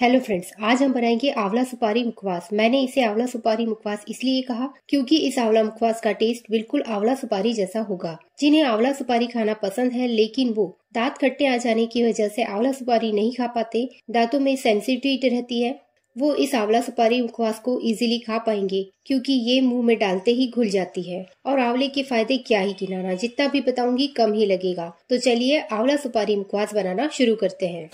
Hello friends आज हम बनाएंगे आंवला सुपारी मुखवास मैंने इसे आंवला सुपारी मुखवास इसलिए कहा क्योंकि इस आंवला मुखवास का टेस्ट बिल्कुल आंवला सुपारी जैसा होगा जिन्हें आंवला सुपारी खाना पसंद है लेकिन वो दांत खट्टे आ जाने की वजह से आंवला सुपारी नहीं खा पाते दांतों में सेंसिटिविटी रहती है वो इस आंवला सुपारी मुखवास को इजीली खा पाएंगे क्योंकि ये मुंह में डालते ही घुल जाती है और आंवले के फायदे क्या ही गिनाना जितना भी बताऊंगी कम ही लगेगा तो चलिए आंवला सुपारी मुखवास बनाना शुरू करते हैं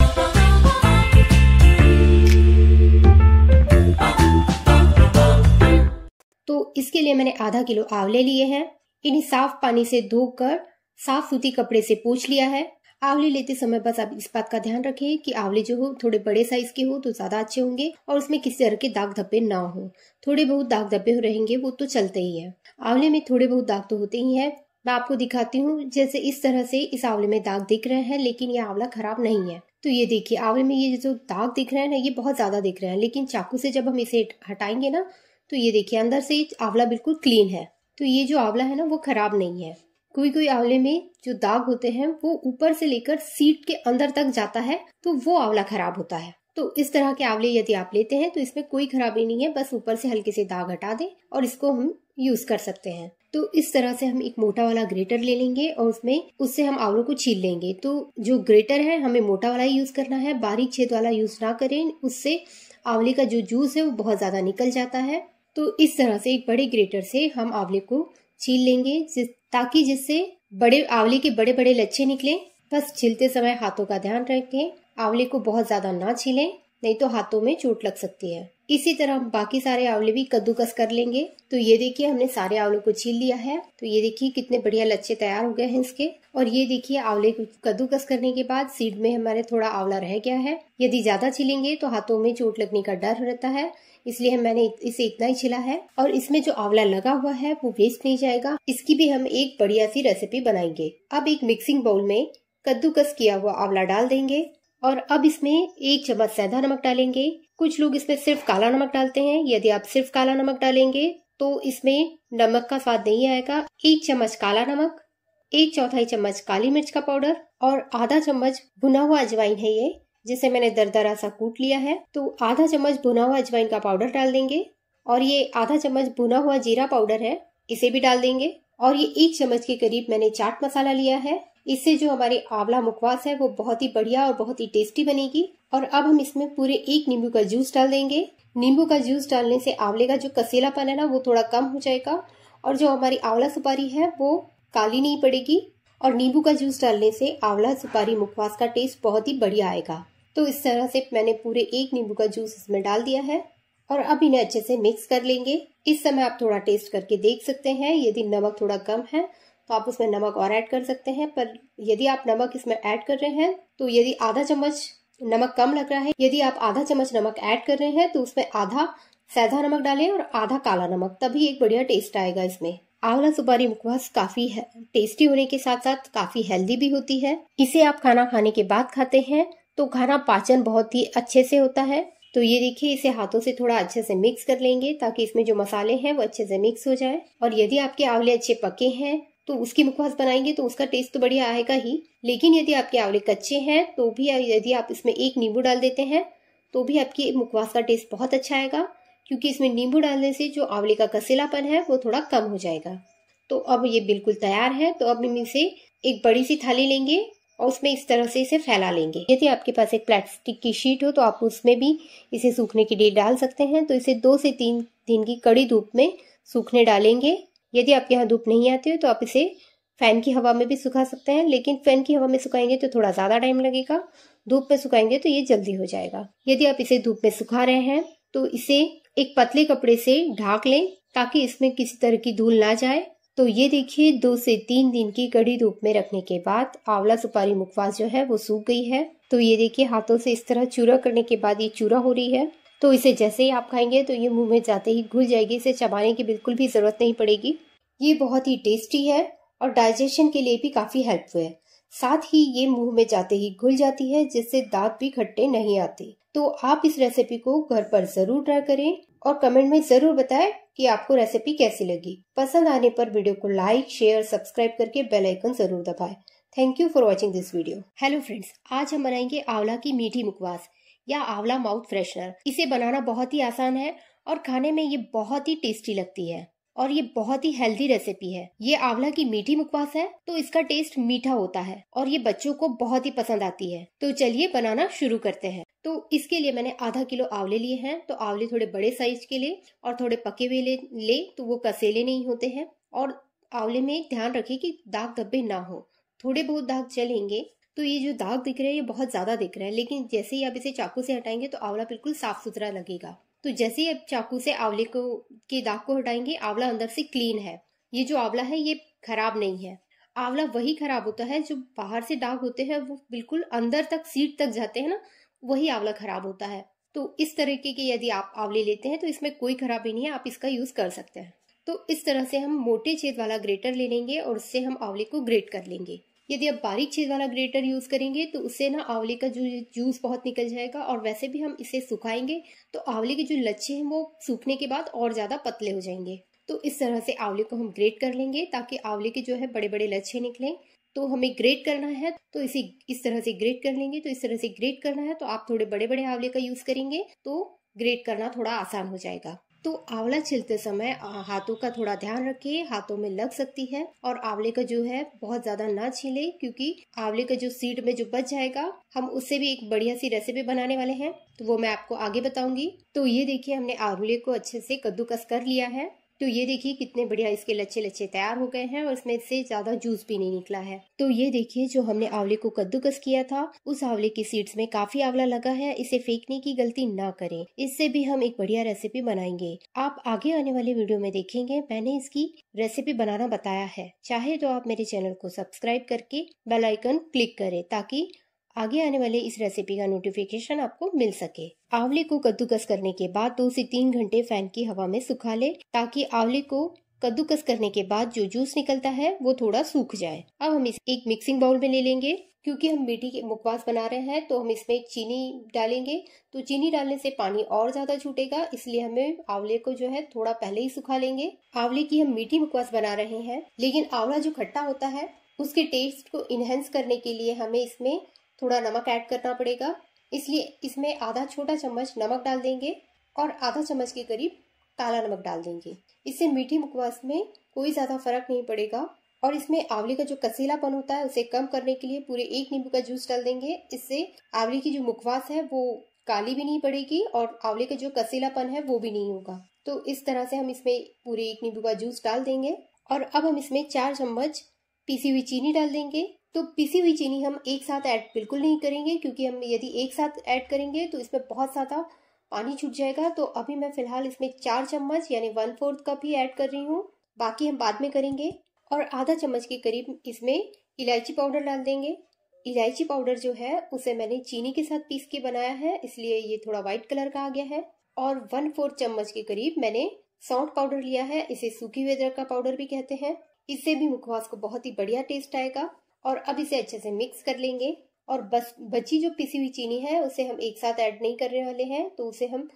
तो इसके लिए मैंने आधा किलो आंवले लिए हैं इन्हें साफ पानी से धोकर साफ सूती कपड़े से पोछ लिया है आंवले लेते समय बस आप इस बात का ध्यान रखें कि आंवले जो हो थोड़े बड़े साइज के हो तो ज्यादा अच्छे होंगे और उसमें किसी तरह के दाग धब्बे ना हो थोड़े बहुत दाग धब्बे रहेंगे वो तो चलते ही है आंवले में थोड़े बहुत दाग तो होते ही है मैं आपको दिखाती हूँ जैसे इस तरह से इस आंवले में दाग दिख रहे हैं लेकिन ये आंवला खराब नहीं है तो ये देखिए आंवले में ये जो दाग दिख रहे हैं ना ये बहुत ज्यादा दिख रहे हैं लेकिन चाकू से जब हम इसे हटाएंगे ना तो ये देखिए अंदर से आंवला बिल्कुल क्लीन है तो ये जो आंवला है ना वो खराब नहीं है कोई कोई आंवले में जो दाग होते हैं वो ऊपर से लेकर सीट के अंदर तक जाता है तो वो आंवला खराब होता है तो इस तरह के आंवले यदि आप लेते हैं तो इसमें कोई खराबी नहीं है बस ऊपर से हल्के से दाग हटा दें और इसको हम यूज कर सकते हैं तो इस तरह से हम एक मोटा वाला ग्रेटर ले लेंगे और उसमें उससे हम आंवलों को छील लेंगे तो जो ग्रेटर है हमें मोटा वाला ही यूज करना है बारीक छेद वाला यूज ना करें उससे आंवले का जो जूस है वो बहुत ज्यादा निकल जाता है तो इस तरह से एक बड़े ग्रेटर से हम आंवले को छील लेंगे जिस, ताकि जिससे बड़े आंवले के बड़े बड़े लच्छे निकले बस छीलते समय हाथों का ध्यान रखें आंवले को बहुत ज्यादा ना छीलें नहीं तो हाथों में चोट लग सकती है इसी तरह हम बाकी सारे आंवले भी कद्दूकस कर लेंगे तो ये देखिए हमने सारे आंवलों को छील लिया है तो ये देखिए कितने बढ़िया लच्छे तैयार हो गए हैं इसके और ये देखिए आंवले को कद्दूकस करने के बाद सीड में हमारे थोड़ा आंवला रह गया है यदि ज्यादा छिलेंगे तो हाथों में चोट लगने का डर रहता है इसलिए मैंने इसे इतना ही छिला है और इसमें जो आंवला लगा हुआ है वो वेस्ट नहीं जाएगा इसकी भी हम एक बढ़िया सी रेसिपी बनाएंगे अब एक मिक्सिंग बाउल में कद्दूकस किया हुआ आंवला डाल देंगे और अब इसमें एक चम्मच सैदा नमक डालेंगे कुछ लोग इसमें सिर्फ काला नमक डालते हैं यदि आप सिर्फ काला नमक डालेंगे तो इसमें नमक का स्वाद नहीं आएगा एक चम्मच काला नमक एक चौथाई चम्मच काली मिर्च का पाउडर और आधा चम्मच भुना हुआ अजवाइन है ये जिसे मैंने दरदरा सा कूट लिया है तो आधा चम्मच भुना हुआ अजवाइन का पाउडर डाल देंगे और ये आधा चम्मच भुना हुआ जीरा पाउडर है इसे भी डाल देंगे और ये एक चम्मच के करीब मैंने चाट मसाला लिया है इससे जो हमारी आंवला मुखवास है वो बहुत ही बढ़िया और बहुत ही टेस्टी बनेगी और अब हम इसमें पूरे एक नींबू का जूस डाल देंगे नींबू का जूस डालने से आंवले का जो कसेलापन है ना वो थोड़ा कम हो जाएगा और जो हमारी आंवला सुपारी है वो काली नहीं पड़ेगी और नींबू का जूस डालने से आंवला सुपारी मुखवास का टेस्ट बहुत ही बढ़िया आएगा तो इस तरह से मैंने पूरे एक नींबू का जूस इसमें डाल दिया है और अब इन्हें अच्छे से मिक्स कर लेंगे इस समय आप थोड़ा टेस्ट करके देख सकते हैं यदि नमक थोड़ा कम है तो आप उसमें नमक और ऐड कर सकते हैं पर यदि आप नमक इसमें ऐड कर रहे हैं तो यदि आधा चम्मच नमक कम लग रहा है यदि आप आधा चम्मच नमक ऐड कर रहे हैं तो उसमें आधा सैधा नमक डालें और आधा काला नमक तभी एक बढ़िया टेस्ट आएगा इसमें आंवला सुपारी मुखवास काफी है टेस्टी होने के साथ साथ काफी हेल्दी भी होती है इसे आप खाना खाने के बाद खाते हैं तो खाना पाचन बहुत ही अच्छे से होता है तो ये देखिए इसे हाथों से थोड़ा अच्छे से मिक्स कर लेंगे ताकि इसमें जो मसाले हैं वो अच्छे से मिक्स हो जाए और यदि आपके आंवले अच्छे पके हैं तो उसकी मुखवास बनाएंगे तो उसका टेस्ट तो बढ़िया आएगा ही लेकिन यदि आपके आंवले कच्चे हैं तो भी यदि आप इसमें एक नींबू डाल देते हैं तो भी आपकी मुखवास का टेस्ट बहुत अच्छा आएगा क्योंकि इसमें नींबू डालने से जो आंवले का कसेलापन है वो थोड़ा कम हो जाएगा तो अब ये बिल्कुल तैयार है तो अब हम इसे एक बड़ी सी थाली लेंगे और उसमें इस तरह से इसे फैला लेंगे यदि आपके पास एक प्लास्टिक की शीट हो तो आप उसमें भी इसे सूखने के लिए डाल सकते हैं तो इसे दो से तीन दिन की कड़ी धूप में सूखने डालेंगे यदि आपके यहाँ धूप नहीं आती हो तो आप इसे फैन की हवा में भी सुखा सकते हैं लेकिन फैन की हवा में सुखाएंगे तो थोड़ा ज़्यादा टाइम लगेगा धूप में सुखाएंगे तो ये जल्दी हो जाएगा यदि आप इसे धूप में सुखा रहे हैं तो इसे एक पतले कपड़े से ढाक लें ताकि इसमें किसी तरह की धूल ना जाए तो ये देखिए दो से तीन दिन की कड़ी धूप में रखने के बाद आंवला सुपारी मुखवास जो है वो सूख गई है तो ये देखिए हाथों से इस तरह चूरा करने के बाद ये चूरा हो रही है तो इसे जैसे ही आप खाएंगे तो ये मुंह में जाते ही घुल जाएगी इसे चबाने की बिल्कुल भी ज़रूरत नहीं पड़ेगी ये बहुत ही टेस्टी है और डाइजेशन के लिए भी काफ़ी हेल्पफुल है साथ ही ये मुंह में जाते ही घुल जाती है जिससे दांत भी खट्टे नहीं आते तो आप इस रेसिपी को घर पर जरूर ट्राई करें और कमेंट में जरूर बताएं कि आपको रेसिपी कैसी लगी पसंद आने पर वीडियो को लाइक शेयर सब्सक्राइब करके बेल आइकन जरूर दबाएं thank you for watching this video hello friends आज हम बनाएंगे आंवला की मीठी मुकवास या आंवला माउथ फ्रेशनर इसे बनाना बहुत ही आसान है और खाने में ये बहुत ही टेस्टी लगती है और ये बहुत ही हेल्दी रेसिपी है ये आंवला की मीठी मुकवास है तो इसका टेस्ट मीठा होता है और ये बच्चों को बहुत ही पसंद आती है तो चलिए बनाना शुरू करते हैं तो इसके लिए मैंने आधा किलो आंवले लिए हैं तो आंवले थोड़े बड़े साइज के ले और थोड़े पके हुए ले, ले तो वो कसेले नहीं होते हैं और आंवले में ध्यान रखे कि दाग धब्बे ना हो थोड़े बहुत दाग चलेंगे तो ये जो दाग दिख रहे हैं ये बहुत ज़्यादा दिख रहे हैं लेकिन जैसे ही आप इसे चाकू से हटाएंगे तो आंवला बिल्कुल साफ सुथरा लगेगा तो जैसे ही आप चाकू से आंवले को के दाग को हटाएंगे आंवला अंदर से क्लीन है ये जो आंवला है ये खराब नहीं है आंवला वही खराब होता है जो बाहर से दाग होते हैं वो बिल्कुल अंदर तक सीट तक जाते हैं ना वही आंवला खराब होता है तो इस तरीके के यदि आप आंवले लेते हैं तो इसमें कोई खराबी नहीं है आप इसका यूज कर सकते हैं तो इस तरह से हम मोटे छेद वाला ग्रेटर ले लेंगे और उससे हम आंवले को ग्रेट कर लेंगे यदि आप बारीक चीज़ वाला ग्रेटर यूज़ करेंगे तो उससे ना आंवले का जो जूस बहुत निकल जाएगा और वैसे भी हम इसे सुखाएंगे तो आंवले के जो लच्छे हैं वो सूखने के बाद और ज़्यादा पतले हो जाएंगे तो इस तरह से आंवले को हम ग्रेट कर लेंगे ताकि आंवले के जो है बड़े बड़े लच्छे निकलें तो हमें ग्रेट करना है तो इसे इस तरह से ग्रेट कर लेंगे तो इस तरह से ग्रेट करना है तो आप थोड़े बड़े बड़े आंवले का यूज़ करेंगे तो ग्रेट करना थोड़ा आसान हो जाएगा तो आंवला छिलते समय हाथों का थोड़ा ध्यान रखिए हाथों में लग सकती है और आंवले का जो है बहुत ज्यादा ना छीले क्योंकि आंवले का जो सीड में जो बच जाएगा हम उससे भी एक बढ़िया सी रेसिपी बनाने वाले हैं तो वो मैं आपको आगे बताऊंगी तो ये देखिए हमने आंवले को अच्छे से कद्दूकस कर लिया है तो ये देखिए कितने बढ़िया इसके लच्छे लच्छे तैयार हो गए हैं और इसमें से ज्यादा जूस भी नहीं निकला है तो ये देखिए जो हमने आंवले को कद्दूकस किया था उस आंवले की सीड्स में काफी आंवला लगा है इसे फेंकने की गलती ना करें इससे भी हम एक बढ़िया रेसिपी बनाएंगे आप आगे आने वाले वीडियो में देखेंगे मैंने इसकी रेसिपी बनाना बताया है चाहे तो आप मेरे चैनल को सब्सक्राइब करके बेलाइकन क्लिक करे ताकि आगे आने वाले इस रेसिपी का नोटिफिकेशन आपको मिल सके आंवले को कद्दूकस करने के बाद दो से तीन घंटे फैन की हवा में सुखा ले ताकि आंवले को कद्दूकस करने के बाद जो जूस निकलता है वो थोड़ा सूख जाए अब हम इस एक मिक्सिंग बाउल में ले लेंगे क्योंकि हम मीठी के मुखवास बना रहे हैं तो हम इसमें चीनी डालेंगे तो चीनी डालने से पानी और ज्यादा छूटेगा इसलिए हमें आंवले को जो है थोड़ा पहले ही सुखा लेंगे आंवले की हम मीठी मुकवास बना रहे हैं लेकिन आंवला जो खट्टा होता है उसके टेस्ट को इनहेंस करने के लिए हमें इसमें थोड़ा नमक ऐड करना पड़ेगा इसलिए इसमें आधा छोटा चम्मच नमक डाल देंगे और आधा चम्मच के करीब काला नमक डाल देंगे इससे मीठी मुकवास में कोई ज़्यादा फर्क नहीं पड़ेगा और इसमें आंवले का जो कसीलापन होता है उसे कम करने के लिए पूरे एक नींबू का जूस डाल देंगे इससे आंवले की जो मुखवास है वो काली भी नहीं पड़ेगी और आंवले का जो कसीलापन है वो भी नहीं होगा तो इस तरह से हम इसमें पूरे एक नींबू का जूस डाल देंगे और अब हम इसमें चार चम्मच पीसी हुई चीनी डाल देंगे तो पिसी हुई चीनी हम एक साथ ऐड बिल्कुल नहीं करेंगे क्योंकि हम यदि एक साथ ऐड करेंगे तो इसमें बहुत ज़्यादा पानी छूट जाएगा तो अभी मैं फिलहाल इसमें चार चम्मच यानी वन फोर्थ कप ही ऐड कर रही हूँ बाकी हम बाद में करेंगे और आधा चम्मच के करीब इसमें इलायची पाउडर डाल देंगे इलायची पाउडर जो है उसे मैंने चीनी के साथ पीस के बनाया है इसलिए ये थोड़ा व्हाइट कलर का आ गया है और वन फोर्थ चम्मच के करीब मैंने सौंठ पाउडर लिया है इसे सूखी वेदर का पाउडर भी कहते हैं इससे भी मुखवास को बहुत ही बढ़िया टेस्ट आएगा और अब इसे अच्छे से मिक्स कर लेंगे और बस बची जो पिसी हुई चीनी है उसे हम एक साथ ऐड नहीं करने वाले हैं तो उसे हम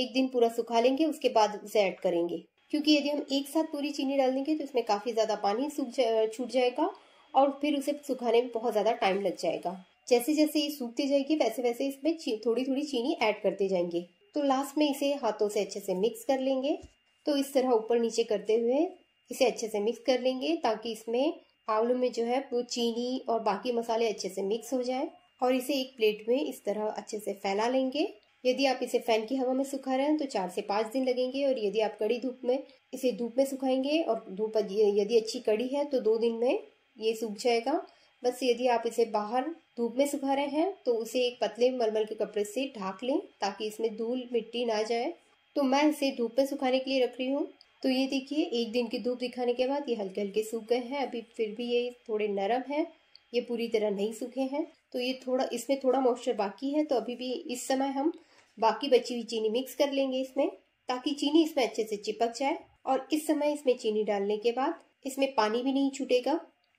एक दिन पूरा सुखा लेंगे उसके बाद उसे ऐड करेंगे क्योंकि यदि हम एक साथ पूरी चीनी डाल देंगे तो इसमें काफ़ी ज़्यादा पानी सूख जा, छूट जाएगा और फिर उसे सुखाने में बहुत ज़्यादा टाइम लग जाएगा जैसे जैसे ये सूखती जाएगी वैसे वैसे इसमें थोड़ी थोड़ी चीनी ऐड करते जाएंगे तो लास्ट में इसे हाथों से अच्छे से मिक्स कर लेंगे तो इस तरह ऊपर नीचे करते हुए इसे अच्छे से मिक्स कर लेंगे ताकि इसमें आलू में जो है वो चीनी और बाकी मसाले अच्छे से मिक्स हो जाए और इसे एक प्लेट में इस तरह अच्छे से फैला लेंगे यदि आप इसे फैन की हवा में सुखा रहे हैं तो चार से पाँच दिन लगेंगे और यदि आप कड़ी धूप में इसे धूप में सुखाएंगे और धूप यदि अच्छी कड़ी है तो दो दिन में ये सूख जाएगा बस यदि आप इसे बाहर धूप में सुखा रहे हैं तो उसे एक पतले मलमल के कपड़े से ढाक लें ताकि इसमें धूल मिट्टी ना जाए तो मैं इसे धूप में सुखाने के लिए रख रही हूँ तो ये देखिए एक दिन की धूप दिखाने के बाद ये हल्के हल्के सूख गए हैं अभी फिर भी ये थोड़े नरम हैं ये पूरी तरह नहीं सूखे हैं तो ये थोड़ा इसमें थोड़ा मॉइस्चर बाकी है तो अभी भी इस समय हम बाकी बची हुई चीनी मिक्स कर लेंगे इसमें ताकि चीनी इसमें अच्छे से चिपक जाए और इस समय इसमें चीनी डालने के बाद इसमें पानी भी नहीं छूटेगा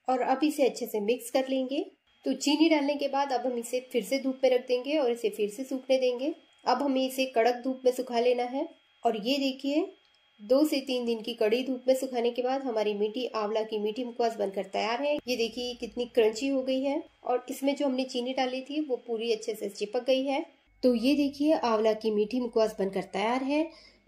और अब इसे अच्छे से मिक्स कर लेंगे तो चीनी डालने के बाद अब हम इसे फिर से धूप में रख देंगे और इसे फिर से सूखने देंगे अब हमें इसे कड़क धूप में सुखा लेना है और ये देखिए दो से तीन दिन की कड़ी धूप में सुखाने के बाद हमारी मीठी आंवला की मीठी मुकवास बनकर तैयार है ये देखिए कितनी क्रंची हो गई है और इसमें जो हमने चीनी डाली थी वो पूरी अच्छे से चिपक गई है तो ये देखिए आंवला की मीठी मुकवास बनकर तैयार है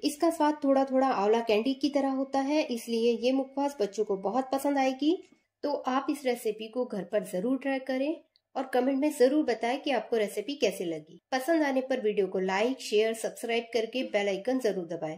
इसका स्वाद थोड़ा थोड़ा आंवला कैंडी की तरह होता है इसलिए ये मुकवास बच्चों को बहुत पसंद आएगी तो आप इस रेसिपी को घर पर जरूर ट्राई करें और कमेंट में जरूर बताएं कि आपको रेसिपी कैसे लगी पसंद आने पर वीडियो को लाइक शेयर सब्सक्राइब करके बेल आइकन जरूर दबाएं।